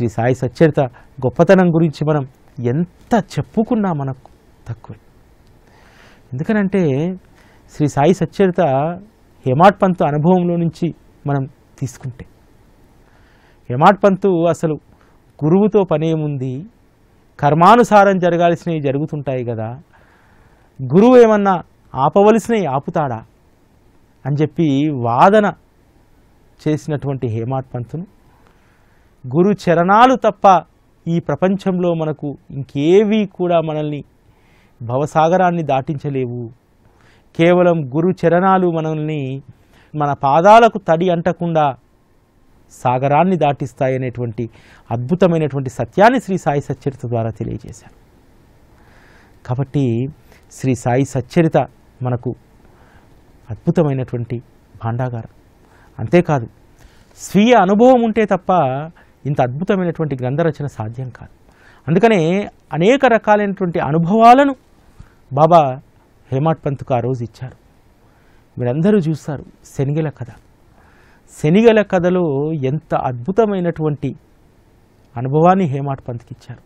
శ్రీ సాయి సచ్చరిత గొప్పతనం గురించి మనం ఎంత చెప్పుకున్నా మనకు తక్కువ ఎందుకనంటే శ్రీ సాయి సచ్చరిత హేమాట్ పంతు అనుభవంలో నుంచి మనం తీసుకుంటే హేమాట్ పంతు అసలు గురువుతో పనేముంది కర్మానుసారం జరగాల్సినవి జరుగుతుంటాయి కదా గురువు ఏమన్నా ఆపవలసినవి ఆపుతాడా అని చెప్పి వాదన చేసినటువంటి హేమాట్ పంతును గురు చరణాలు తప్ప ఈ ప్రపంచంలో మనకు ఇంకేవీ కూడా మనల్ని భవసాగరాన్ని దాటించలేవు కేవలం గురు చరణాలు మనల్ని మన పాదాలకు తడి అంటకుండా సాగరాన్ని దాటిస్తాయనేటువంటి అద్భుతమైనటువంటి సత్యాన్ని శ్రీ సాయి సచ్చరిత ద్వారా తెలియజేశారు కాబట్టి శ్రీ సాయి సచ్చరిత మనకు అద్భుతమైనటువంటి భాండాగారం అంతేకాదు స్వీయ అనుభవం ఉంటే తప్ప ఇంత అద్భుతమైనటువంటి గ్రంథరచన సాధ్యం కాదు అందుకనే అనేక రకాలైనటువంటి అనుభవాలను బాబా హేమాట్ పంత్కు ఆ రోజు ఇచ్చారు వీరందరూ చూస్తారు శనిగల కథ శనిగల కథలో ఎంత అద్భుతమైనటువంటి అనుభవాన్ని హేమాట్ పంత్కి ఇచ్చారు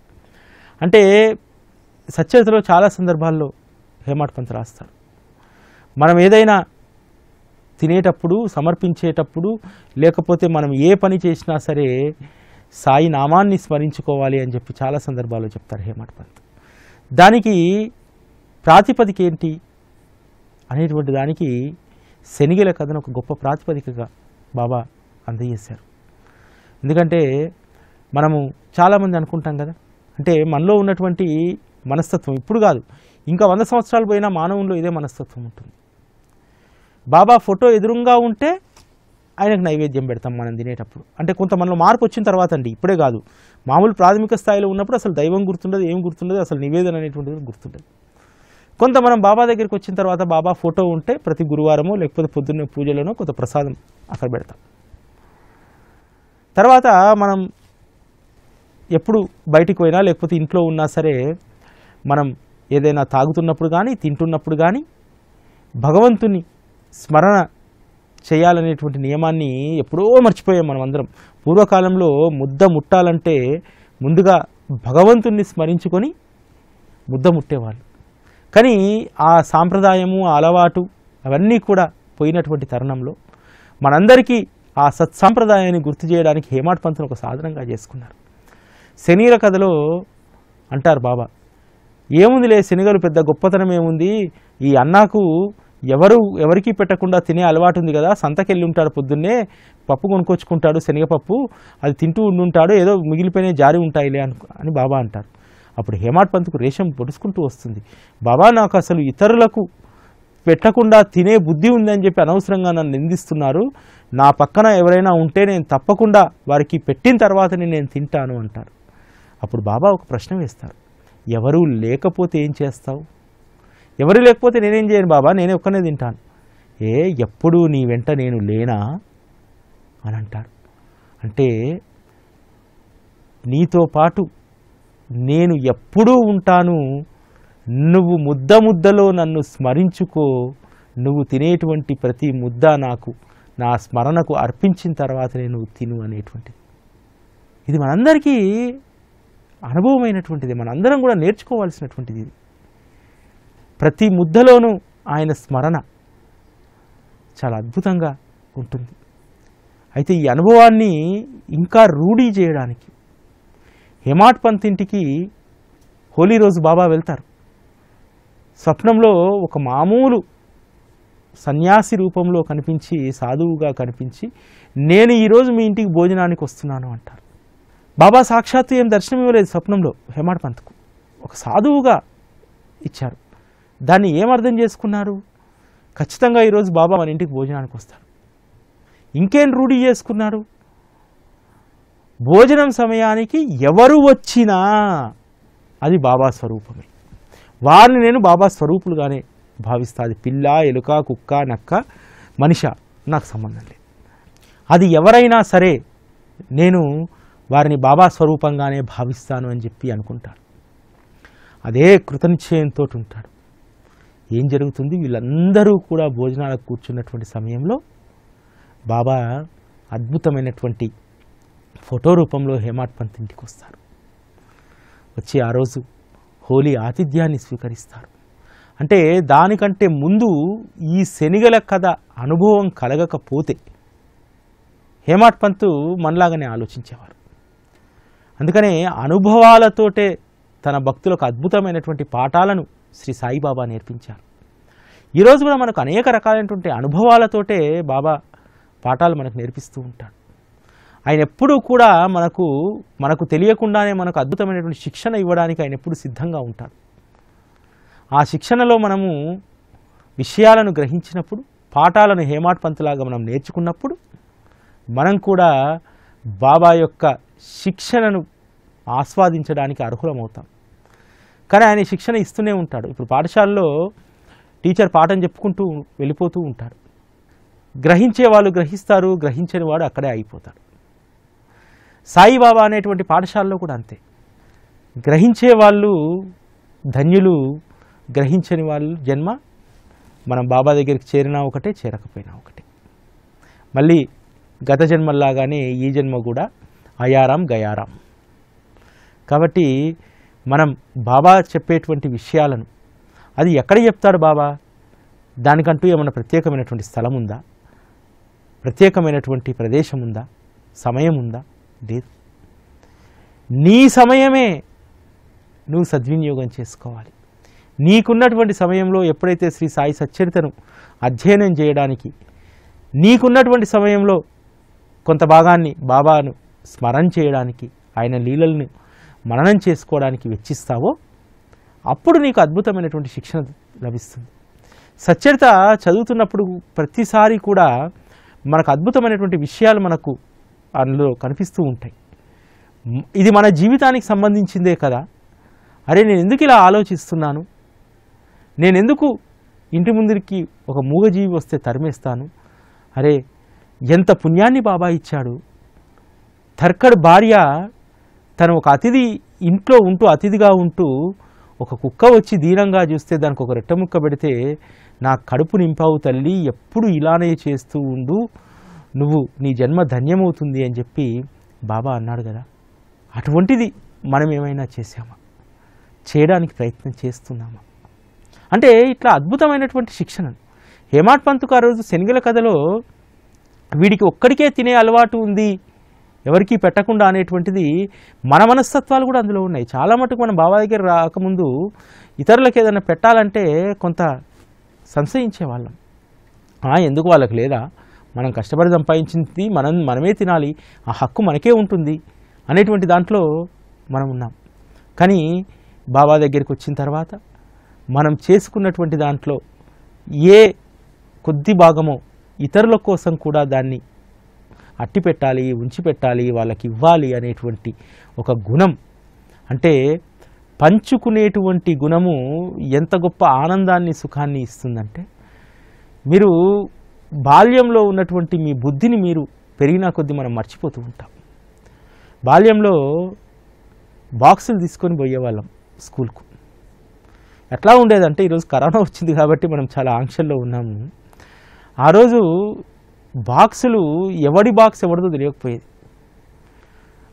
అంటే సత్యతలో చాలా సందర్భాల్లో హేమాట్ పంత్ రాస్తారు మనం ఏదైనా తినేటప్పుడు సమర్పించేటప్పుడు లేకపోతే మనం ఏ పని చేసినా సరే సాయి నామాన్ని స్మరించుకోవాలి అని చెప్పి చాలా సందర్భాల్లో చెప్తారు హేమట్ పంత్ దానికి ప్రాతిపదిక ఏంటి అనేటువంటి దానికి శనిగల కథను ఒక గొప్ప ప్రాతిపదికగా బాబా అందజేశారు ఎందుకంటే మనము చాలామంది అనుకుంటాం కదా అంటే మనలో ఉన్నటువంటి మనస్తత్వం ఇప్పుడు కాదు ఇంకా వంద సంవత్సరాలు పోయినా మానవుల్లో ఇదే మనస్తత్వం ఉంటుంది బాబా ఫోటో ఎదురుగా ఉంటే ఆయనకు నైవేద్యం పెడతాం మనం తినేటప్పుడు అంటే మనలో మార్పు వచ్చిన తర్వాత అండి ఇప్పుడే కాదు మామూలు ప్రాథమిక స్థాయిలో ఉన్నప్పుడు అసలు దైవం గుర్తుండదు ఏం గుర్తుండదు అసలు నివేదన అనేటువంటిది గుర్తుండదు కొంత మనం బాబా దగ్గరికి వచ్చిన తర్వాత బాబా ఫోటో ఉంటే ప్రతి గురువారమో లేకపోతే పొద్దున్నే పూజలోనో కొంత ప్రసాదం అక్కడ పెడతాం తర్వాత మనం ఎప్పుడు బయటికి పోయినా లేకపోతే ఇంట్లో ఉన్నా సరే మనం ఏదైనా తాగుతున్నప్పుడు కానీ తింటున్నప్పుడు కానీ భగవంతుని స్మరణ చేయాలనేటువంటి నియమాన్ని ఎప్పుడో మర్చిపోయాం మనం అందరం పూర్వకాలంలో ముద్ద ముట్టాలంటే ముందుగా భగవంతుణ్ణి స్మరించుకొని ముద్ద ముట్టేవాళ్ళు కానీ ఆ సాంప్రదాయము అలవాటు అవన్నీ కూడా పోయినటువంటి తరుణంలో మనందరికీ ఆ సత్సాంప్రదాయాన్ని గుర్తు చేయడానికి హేమాట్ పంతులు ఒక సాధనంగా చేసుకున్నారు శనీర కథలో అంటారు బాబా ఏముందిలే శనిగలు పెద్ద గొప్పతనం ఏముంది ఈ అన్నాకు ఎవరు ఎవరికి పెట్టకుండా తినే అలవాటు ఉంది కదా సంతకెళ్ళి ఉంటాడు పొద్దున్నే పప్పు కొనుక్కొచ్చుకుంటాడు శనగపప్పు అది తింటూ ఉండుంటాడు ఏదో మిగిలిపోయిన జారి ఉంటాయిలే అని బాబా అంటారు అప్పుడు హేమాట్ పంత్కు రేషం పొడుచుకుంటూ వస్తుంది బాబా నాకు అసలు ఇతరులకు పెట్టకుండా తినే బుద్ధి ఉందని చెప్పి అనవసరంగా నన్ను నిందిస్తున్నారు నా పక్కన ఎవరైనా ఉంటే నేను తప్పకుండా వారికి పెట్టిన తర్వాతనే నేను తింటాను అంటారు అప్పుడు బాబా ఒక ప్రశ్న వేస్తారు ఎవరూ లేకపోతే ఏం చేస్తావు ఎవరు లేకపోతే నేనేం చేయను బాబా నేనే ఒక్కనే తింటాను ఏ ఎప్పుడు నీ వెంట నేను లేనా అని అంటాడు అంటే నీతో పాటు నేను ఎప్పుడూ ఉంటాను నువ్వు ముద్ద ముద్దలో నన్ను స్మరించుకో నువ్వు తినేటువంటి ప్రతి ముద్ద నాకు నా స్మరణకు అర్పించిన తర్వాత నేను తిను అనేటువంటిది ఇది మనందరికీ అనుభవమైనటువంటిది మనందరం కూడా నేర్చుకోవాల్సినటువంటిది ఇది ప్రతి ముద్దలోనూ ఆయన స్మరణ చాలా అద్భుతంగా ఉంటుంది అయితే ఈ అనుభవాన్ని ఇంకా రూఢీ చేయడానికి పంత్ ఇంటికి హోలీ రోజు బాబా వెళ్తారు స్వప్నంలో ఒక మామూలు సన్యాసి రూపంలో కనిపించి సాధువుగా కనిపించి నేను ఈరోజు మీ ఇంటికి భోజనానికి వస్తున్నాను అంటారు బాబా సాక్షాత్తు ఏం దర్శనం ఇవ్వలేదు స్వప్నంలో హెమాడ్ పంత్కు ఒక సాధువుగా ఇచ్చారు దాన్ని ఏమర్థం చేసుకున్నారు ఖచ్చితంగా ఈరోజు బాబా మన ఇంటికి భోజనానికి వస్తారు ఇంకేం రూఢి చేసుకున్నారు భోజనం సమయానికి ఎవరు వచ్చినా అది బాబా స్వరూపమే వారిని నేను బాబా స్వరూపులుగానే భావిస్తా అది పిల్ల ఎలుక కుక్క నక్క మనిష నాకు సంబంధం లేదు అది ఎవరైనా సరే నేను వారిని బాబా స్వరూపంగానే భావిస్తాను అని చెప్పి అనుకుంటాను అదే కృతనిశ్చయంతో ఉంటాడు ఏం జరుగుతుంది వీళ్ళందరూ కూడా భోజనాలకు కూర్చున్నటువంటి సమయంలో బాబా అద్భుతమైనటువంటి ఫోటో రూపంలో హేమాట్ పంత్ ఇంటికి వస్తారు వచ్చి ఆ రోజు హోలీ ఆతిథ్యాన్ని స్వీకరిస్తారు అంటే దానికంటే ముందు ఈ శనిగల కథ అనుభవం కలగకపోతే హేమాట్ పంత్ మనలాగానే ఆలోచించేవారు అందుకనే అనుభవాలతోటే తన భక్తులకు అద్భుతమైనటువంటి పాఠాలను శ్రీ సాయిబాబా నేర్పించారు ఈరోజు కూడా మనకు అనేక రకాలైనటువంటి అనుభవాలతోటే బాబా పాఠాలు మనకు నేర్పిస్తూ ఉంటాడు ఆయన ఎప్పుడూ కూడా మనకు మనకు తెలియకుండానే మనకు అద్భుతమైనటువంటి శిక్షణ ఇవ్వడానికి ఆయన ఎప్పుడు సిద్ధంగా ఉంటాడు ఆ శిక్షణలో మనము విషయాలను గ్రహించినప్పుడు పాఠాలను హేమాట్ పంతులాగా మనం నేర్చుకున్నప్పుడు మనం కూడా బాబా యొక్క శిక్షణను ఆస్వాదించడానికి అర్హులమవుతాం కానీ ఆయన శిక్షణ ఇస్తూనే ఉంటాడు ఇప్పుడు పాఠశాలలో టీచర్ పాఠం చెప్పుకుంటూ వెళ్ళిపోతూ ఉంటాడు గ్రహించే వాళ్ళు గ్రహిస్తారు గ్రహించని వాడు అక్కడే అయిపోతాడు సాయిబాబా అనేటువంటి పాఠశాలలో కూడా అంతే గ్రహించే వాళ్ళు ధన్యులు గ్రహించని వాళ్ళు జన్మ మనం బాబా దగ్గరికి చేరినా ఒకటే చేరకపోయినా ఒకటే మళ్ళీ గత జన్మల్లాగానే ఈ జన్మ కూడా అయారాం గయారాం కాబట్టి మనం బాబా చెప్పేటువంటి విషయాలను అది ఎక్కడ చెప్తాడు బాబా దానికంటూ ఏమైనా ప్రత్యేకమైనటువంటి స్థలం ఉందా ప్రత్యేకమైనటువంటి ప్రదేశం ఉందా సమయం ఉందా లేదు నీ సమయమే నువ్వు సద్వినియోగం చేసుకోవాలి నీకున్నటువంటి సమయంలో ఎప్పుడైతే శ్రీ సాయి సచ్చరితను అధ్యయనం చేయడానికి నీకున్నటువంటి సమయంలో కొంత భాగాన్ని బాబాను స్మరణ చేయడానికి ఆయన లీలలను మననం చేసుకోవడానికి వెచ్చిస్తావో అప్పుడు నీకు అద్భుతమైనటువంటి శిక్షణ లభిస్తుంది సచ్చరిత చదువుతున్నప్పుడు ప్రతిసారి కూడా మనకు అద్భుతమైనటువంటి విషయాలు మనకు అందులో కనిపిస్తూ ఉంటాయి ఇది మన జీవితానికి సంబంధించిందే కదా అరే నేను ఎందుకు ఇలా ఆలోచిస్తున్నాను నేను ఎందుకు ఇంటి ముందుకి ఒక మూగజీవి వస్తే తరిమేస్తాను అరే ఎంత పుణ్యాన్ని బాబా ఇచ్చాడు తర్కడు భార్య తను ఒక అతిథి ఇంట్లో ఉంటూ అతిథిగా ఉంటూ ఒక కుక్క వచ్చి దీనంగా చూస్తే దానికి ఒక రెట్టముక్క పెడితే నా కడుపు నింపావు తల్లి ఎప్పుడు ఇలానే చేస్తూ ఉండు నువ్వు నీ జన్మ ధన్యమవుతుంది అని చెప్పి బాబా అన్నాడు కదా అటువంటిది మనం ఏమైనా చేసామా చేయడానికి ప్రయత్నం చేస్తున్నామా అంటే ఇట్లా అద్భుతమైనటువంటి శిక్షణను హేమాట్ పంతుకు ఆ రోజు శనిగల కథలో వీడికి ఒక్కడికే తినే అలవాటు ఉంది ఎవరికీ పెట్టకుండా అనేటువంటిది మన మనస్తత్వాలు కూడా అందులో ఉన్నాయి చాలా మటుకు మన బాబా దగ్గర రాకముందు ఇతరులకు ఏదైనా పెట్టాలంటే కొంత సంశయించేవాళ్ళం ఎందుకు వాళ్ళకు లేదా మనం కష్టపడి సంపాదించింది మనం మనమే తినాలి ఆ హక్కు మనకే ఉంటుంది అనేటువంటి దాంట్లో మనం ఉన్నాం కానీ బాబా దగ్గరికి వచ్చిన తర్వాత మనం చేసుకున్నటువంటి దాంట్లో ఏ కొద్ది భాగమో ఇతరుల కోసం కూడా దాన్ని అట్టి పెట్టాలి ఉంచి పెట్టాలి వాళ్ళకి ఇవ్వాలి అనేటువంటి ఒక గుణం అంటే పంచుకునేటువంటి గుణము ఎంత గొప్ప ఆనందాన్ని సుఖాన్ని ఇస్తుందంటే మీరు బాల్యంలో ఉన్నటువంటి మీ బుద్ధిని మీరు పెరిగిన కొద్దీ మనం మర్చిపోతూ ఉంటాం బాల్యంలో బాక్సులు తీసుకొని పోయేవాళ్ళం స్కూల్కు ఎట్లా ఉండేదంటే ఈరోజు కరోనా వచ్చింది కాబట్టి మనం చాలా ఆంక్షల్లో ఉన్నాము ఆ రోజు బాక్సులు ఎవడి బాక్స్ ఎవడదో తెలియకపోయేది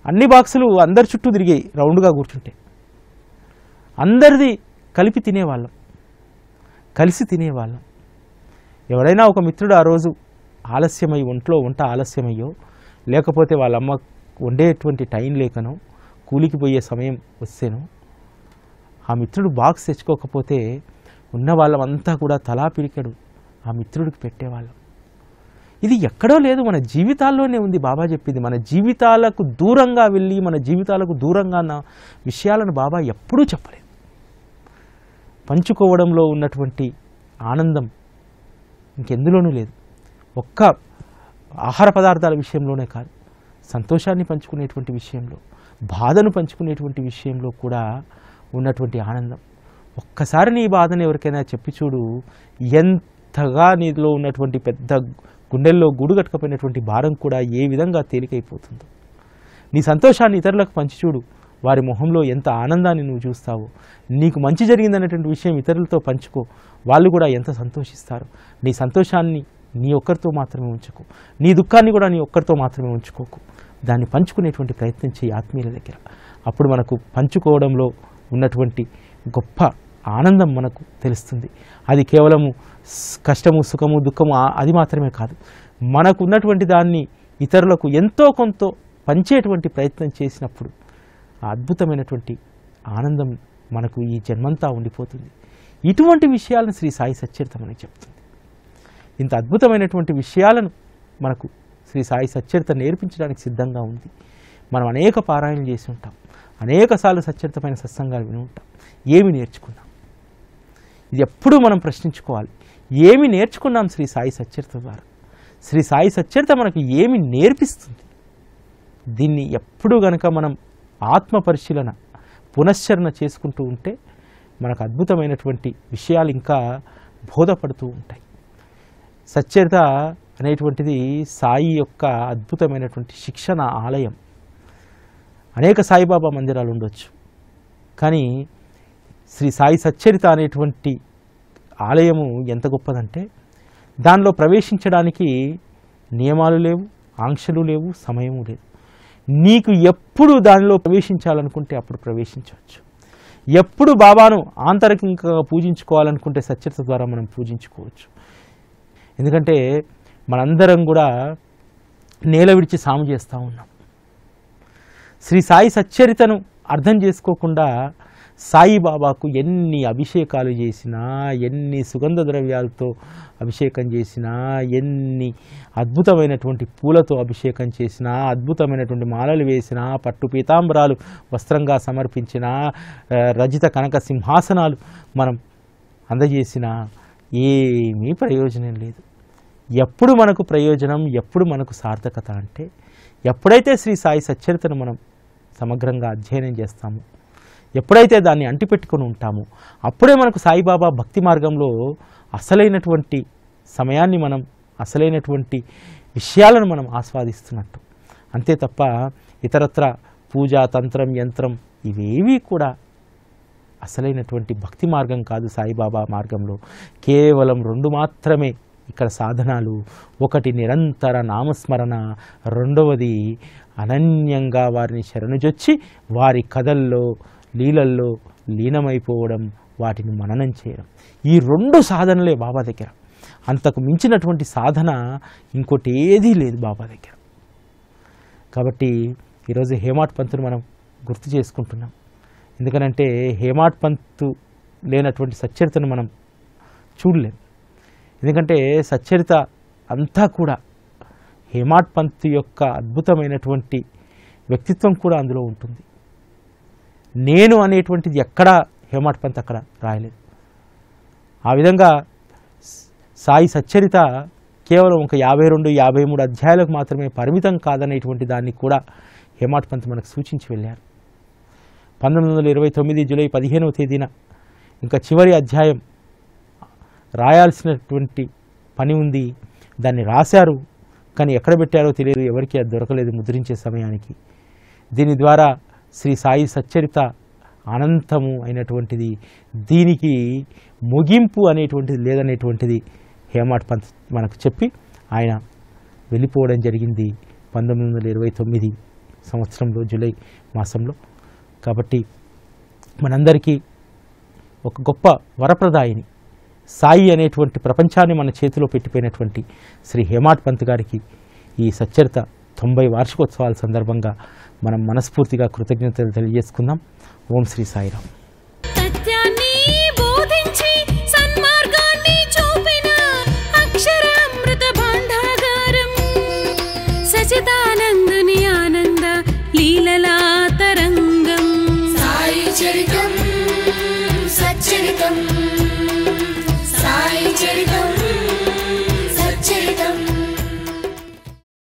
అన్ని బాక్సులు అందరి చుట్టూ తిరిగాయి రౌండ్గా కూర్చుంటే అందరిది కలిపి తినేవాళ్ళం కలిసి తినేవాళ్ళం ఎవడైనా ఒక మిత్రుడు ఆ రోజు ఆలస్యమై ఒంట్లో వంట ఆలస్యమయ్యో లేకపోతే వాళ్ళమ్మ వండేటువంటి టైం లేకనో కూలికి పోయే సమయం వస్తేనో ఆ మిత్రుడు బాక్స్ తెచ్చుకోకపోతే ఉన్న వాళ్ళమంతా కూడా తలా పిలికాడు ఆ మిత్రుడికి పెట్టేవాళ్ళం ఇది ఎక్కడో లేదు మన జీవితాల్లోనే ఉంది బాబా చెప్పింది మన జీవితాలకు దూరంగా వెళ్ళి మన జీవితాలకు దూరంగా ఉన్న విషయాలను బాబా ఎప్పుడూ చెప్పలేదు పంచుకోవడంలో ఉన్నటువంటి ఆనందం ఇంకెందులోనూ లేదు ఒక్క ఆహార పదార్థాల విషయంలోనే కాదు సంతోషాన్ని పంచుకునేటువంటి విషయంలో బాధను పంచుకునేటువంటి విషయంలో కూడా ఉన్నటువంటి ఆనందం ఒక్కసారి నీ బాధను ఎవరికైనా చెప్పి చూడు ఎంతగా నీలో ఉన్నటువంటి పెద్ద గుండెల్లో గూడు కట్టుకపోయినటువంటి భారం కూడా ఏ విధంగా తేలికైపోతుందో నీ సంతోషాన్ని ఇతరులకు పంచి చూడు వారి మొహంలో ఎంత ఆనందాన్ని నువ్వు చూస్తావో నీకు మంచి జరిగిందనేటువంటి విషయం ఇతరులతో పంచుకో వాళ్ళు కూడా ఎంత సంతోషిస్తారు నీ సంతోషాన్ని నీ ఒక్కరితో మాత్రమే ఉంచుకో నీ దుఃఖాన్ని కూడా నీ ఒక్కరితో మాత్రమే ఉంచుకోకు దాన్ని పంచుకునేటువంటి ప్రయత్నం చేయి ఆత్మీయుల దగ్గర అప్పుడు మనకు పంచుకోవడంలో ఉన్నటువంటి గొప్ప ఆనందం మనకు తెలుస్తుంది అది కేవలము కష్టము సుఖము దుఃఖము అది మాత్రమే కాదు మనకు ఉన్నటువంటి దాన్ని ఇతరులకు ఎంతో కొంత పంచేటువంటి ప్రయత్నం చేసినప్పుడు అద్భుతమైనటువంటి ఆనందం మనకు ఈ జన్మంతా ఉండిపోతుంది ఇటువంటి విషయాలను శ్రీ సాయి సచ్చరిత మనకి చెప్తుంది ఇంత అద్భుతమైనటువంటి విషయాలను మనకు శ్రీ సాయి సచ్చరిత నేర్పించడానికి సిద్ధంగా ఉంది మనం అనేక పారాయణలు చేసి ఉంటాం అనేకసార్లు సచ్చరితమైన సత్సంగాలు విని ఉంటాం ఏమి నేర్చుకున్నాం ఇది ఎప్పుడూ మనం ప్రశ్నించుకోవాలి ఏమి నేర్చుకున్నాం శ్రీ సాయి సచ్చరిత ద్వారా శ్రీ సాయి సచ్చరిత మనకు ఏమి నేర్పిస్తుంది దీన్ని ఎప్పుడు గనక మనం ఆత్మ పరిశీలన పునశ్చరణ చేసుకుంటూ ఉంటే మనకు అద్భుతమైనటువంటి విషయాలు ఇంకా బోధపడుతూ ఉంటాయి సచ్చరిత అనేటువంటిది సాయి యొక్క అద్భుతమైనటువంటి శిక్షణ ఆలయం అనేక సాయిబాబా మందిరాలు ఉండొచ్చు కానీ శ్రీ సాయి సచ్చరిత అనేటువంటి ఆలయము ఎంత గొప్పదంటే దానిలో ప్రవేశించడానికి నియమాలు లేవు ఆంక్షలు లేవు సమయము లేదు నీకు ఎప్పుడు దానిలో ప్రవేశించాలనుకుంటే అప్పుడు ప్రవేశించవచ్చు ఎప్పుడు బాబాను ఆంతరికంగా పూజించుకోవాలనుకుంటే సచ్చరిత ద్వారా మనం పూజించుకోవచ్చు ఎందుకంటే మనందరం కూడా నేల విడిచి సాము చేస్తూ ఉన్నాం శ్రీ సాయి సచ్చరితను అర్థం చేసుకోకుండా సాయిబాబాకు ఎన్ని అభిషేకాలు చేసినా ఎన్ని సుగంధ ద్రవ్యాలతో అభిషేకం చేసినా ఎన్ని అద్భుతమైనటువంటి పూలతో అభిషేకం చేసినా అద్భుతమైనటువంటి మాలలు వేసినా పట్టు పీతాంబరాలు వస్త్రంగా సమర్పించిన రజిత కనక సింహాసనాలు మనం అందజేసినా ఏమీ ప్రయోజనం లేదు ఎప్పుడు మనకు ప్రయోజనం ఎప్పుడు మనకు సార్థకత అంటే ఎప్పుడైతే శ్రీ సాయి సచ్చరితను మనం సమగ్రంగా అధ్యయనం చేస్తామో ఎప్పుడైతే దాన్ని అంటిపెట్టుకుని ఉంటామో అప్పుడే మనకు సాయిబాబా భక్తి మార్గంలో అసలైనటువంటి సమయాన్ని మనం అసలైనటువంటి విషయాలను మనం ఆస్వాదిస్తున్నట్టు అంతే తప్ప ఇతరత్ర పూజ తంత్రం యంత్రం ఇవేవీ కూడా అసలైనటువంటి భక్తి మార్గం కాదు సాయిబాబా మార్గంలో కేవలం రెండు మాత్రమే ఇక్కడ సాధనాలు ఒకటి నిరంతర నామస్మరణ రెండవది అనన్యంగా వారిని శరణుజొచ్చి వారి కథల్లో లీలల్లో లీనమైపోవడం వాటిని మననం చేయడం ఈ రెండు సాధనలే బాబా దగ్గర అంతకు మించినటువంటి సాధన ఇంకోటి ఏదీ లేదు బాబా దగ్గర కాబట్టి ఈరోజు హేమాట్ పంతును మనం గుర్తు చేసుకుంటున్నాం ఎందుకనంటే హేమాట్ పంతు లేనటువంటి సచ్చరితను మనం చూడలేం ఎందుకంటే సచ్చరిత అంతా కూడా హేమాట్ పంత్ యొక్క అద్భుతమైనటువంటి వ్యక్తిత్వం కూడా అందులో ఉంటుంది నేను అనేటువంటిది ఎక్కడా హేమట్ పంత్ అక్కడ రాయలేదు ఆ విధంగా సాయి సచ్చరిత కేవలం ఒక యాభై రెండు యాభై మూడు అధ్యాయాలకు మాత్రమే పరిమితం కాదనేటువంటి దాన్ని కూడా హేమాట్ పంత్ మనకు సూచించి వెళ్ళారు పంతొమ్మిది వందల ఇరవై తొమ్మిది జూలై పదిహేనవ తేదీన ఇంకా చివరి అధ్యాయం రాయాల్సినటువంటి పని ఉంది దాన్ని రాశారు కానీ ఎక్కడ పెట్టారో తెలియదు ఎవరికీ అది దొరకలేదు ముద్రించే సమయానికి దీని ద్వారా శ్రీ సాయి సచ్చరిత అనంతము అయినటువంటిది దీనికి ముగింపు అనేటువంటిది లేదనేటువంటిది హేమాట్ పంత్ మనకు చెప్పి ఆయన వెళ్ళిపోవడం జరిగింది పంతొమ్మిది వందల ఇరవై తొమ్మిది సంవత్సరంలో జూలై మాసంలో కాబట్టి మనందరికీ ఒక గొప్ప వరప్రదాయిని సాయి అనేటువంటి ప్రపంచాన్ని మన చేతిలో పెట్టిపోయినటువంటి శ్రీ హేమాట్ పంత్ గారికి ఈ సచ్చరిత తొంభై వార్షికోత్సవాల సందర్భంగా మనం మనస్ఫూర్తిగా కృతజ్ఞతలు తెలియజేసుకుందాం ఓం శ్రీ సాయిరామ్